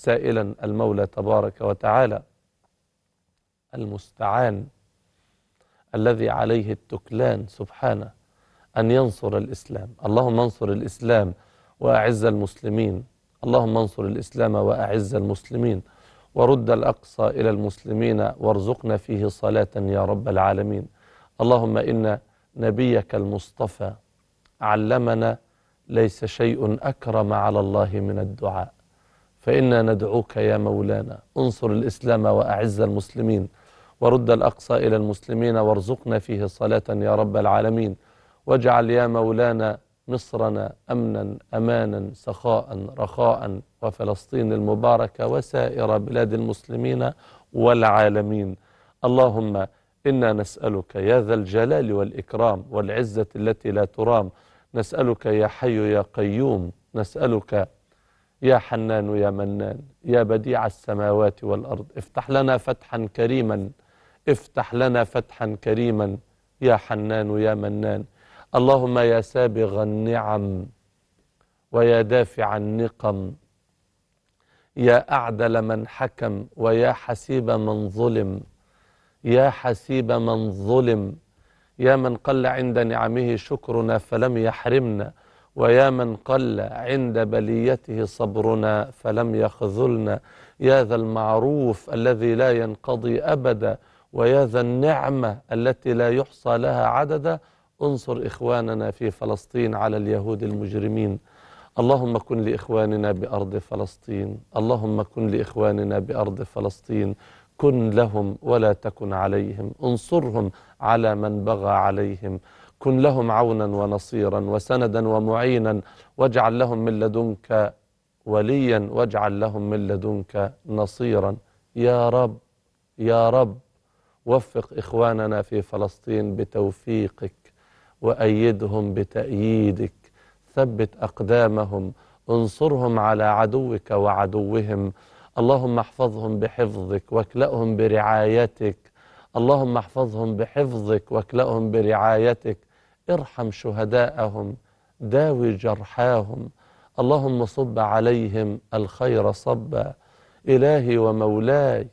سائلا المولى تبارك وتعالى المستعان الذي عليه التكلان سبحانه أن ينصر الإسلام اللهم انصر الإسلام وأعز المسلمين اللهم انصر الإسلام وأعز المسلمين ورد الأقصى إلى المسلمين وارزقنا فيه صلاة يا رب العالمين اللهم إن نبيك المصطفى علمنا ليس شيء أكرم على الله من الدعاء فإنا ندعوك يا مولانا انصر الإسلام وأعز المسلمين ورد الأقصى إلى المسلمين وارزقنا فيه صلاة يا رب العالمين واجعل يا مولانا مصرنا أمنا أمانا سخاء رخاء وفلسطين المباركة وسائر بلاد المسلمين والعالمين اللهم إنا نسألك يا ذا الجلال والإكرام والعزة التي لا ترام نسألك يا حي يا قيوم نسألك يا حنان يا منان يا بديع السماوات والأرض افتح لنا فتحا كريما افتح لنا فتحا كريما يا حنان يا منان اللهم يا سابغ النعم ويا دافع النقم يا أعدل من حكم ويا حسيب من ظلم يا حسيب من ظلم يا من قل عند نعمه شكرنا فلم يحرمنا ويا من قل عند بليته صبرنا فلم يخذلنا يا ذا المعروف الذي لا ينقضي أبدا ويا ذا النعمة التي لا يحصى لها عددا انصر إخواننا في فلسطين على اليهود المجرمين اللهم كن لإخواننا بأرض فلسطين اللهم كن لإخواننا بأرض فلسطين كن لهم ولا تكن عليهم انصرهم على من بغى عليهم كن لهم عونا ونصيرا وسندا ومعينا واجعل لهم من لدنك وليا واجعل لهم من لدنك نصيرا يا رب يا رب وفق إخواننا في فلسطين بتوفيقك وأيدهم بتأييدك ثبت أقدامهم انصرهم على عدوك وعدوهم اللهم احفظهم بحفظك واكلأهم برعايتك اللهم احفظهم بحفظك واكلأهم برعايتك ارحم شهداءهم داوي جرحاهم اللهم صب عليهم الخير صبا إلهي ومولاي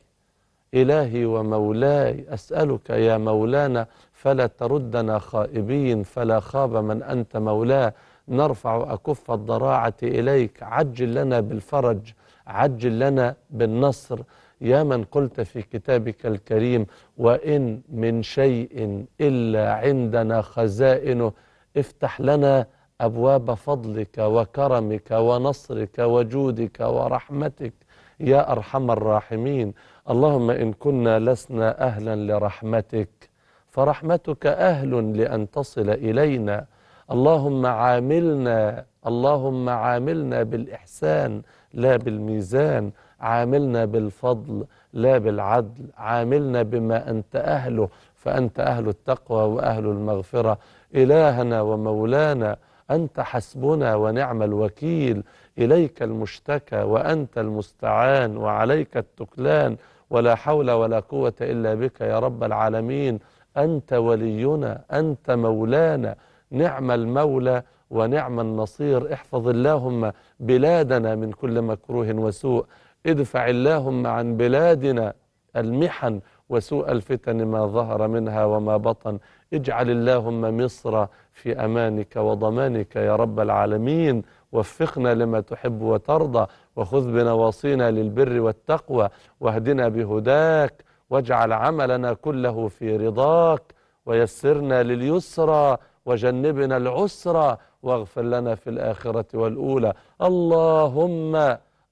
إلهي ومولاي أسألك يا مولانا فلا تردنا خائبين فلا خاب من أنت مولاه نرفع أكف الضراعة إليك عجل لنا بالفرج عجل لنا بالنصر يا من قلت في كتابك الكريم وإن من شيء إلا عندنا خزائنه افتح لنا أبواب فضلك وكرمك ونصرك وجودك ورحمتك يا أرحم الراحمين اللهم إن كنا لسنا أهلا لرحمتك فرحمتك أهل لأن تصل إلينا اللهم عاملنا اللهم عاملنا بالإحسان لا بالميزان عاملنا بالفضل لا بالعدل عاملنا بما أنت أهله فأنت أهل التقوى وأهل المغفرة إلهنا ومولانا أنت حسبنا ونعم الوكيل إليك المشتكى وأنت المستعان وعليك التكلان ولا حول ولا قوة إلا بك يا رب العالمين أنت ولينا أنت مولانا نعم المولى ونعم النصير احفظ اللهم بلادنا من كل مكروه وسوء ادفع اللهم عن بلادنا المحن وسوء الفتن ما ظهر منها وما بطن اجعل اللهم مصر في أمانك وضمانك يا رب العالمين وفقنا لما تحب وترضى وخذ بنواصينا للبر والتقوى واهدنا بهداك واجعل عملنا كله في رضاك ويسرنا لليسرى وجنبنا العسرة واغفر لنا في الآخرة والأولى اللهم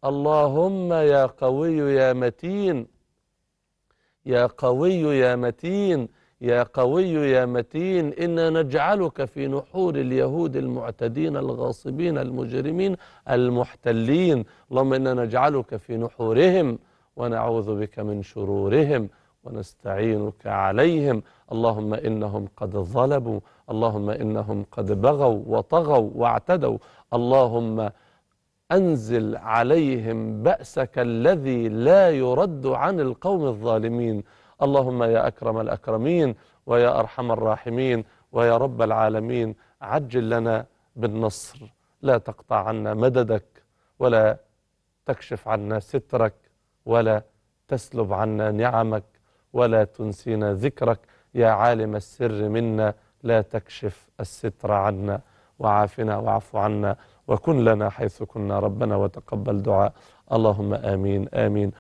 اللهم يا قوي يا متين يا قوي يا متين يا قوي يا متين إنا نجعلك في نحور اليهود المعتدين الغاصبين المجرمين المحتلين اللهم إنا نجعلك في نحورهم ونعوذ بك من شرورهم ونستعينك عليهم اللهم إنهم قد ظلموا اللهم إنهم قد بغوا وطغوا واعتدوا اللهم أنزل عليهم بأسك الذي لا يرد عن القوم الظالمين اللهم يا أكرم الأكرمين ويا أرحم الراحمين ويا رب العالمين عجل لنا بالنصر لا تقطع عنا مددك ولا تكشف عنا سترك ولا تسلب عنا نعمك ولا تنسينا ذكرك يا عالم السر منا لا تكشف الستر عنا وعافنا واعف عنا وكن لنا حيث كنا ربنا وتقبل دعاء اللهم آمين آمين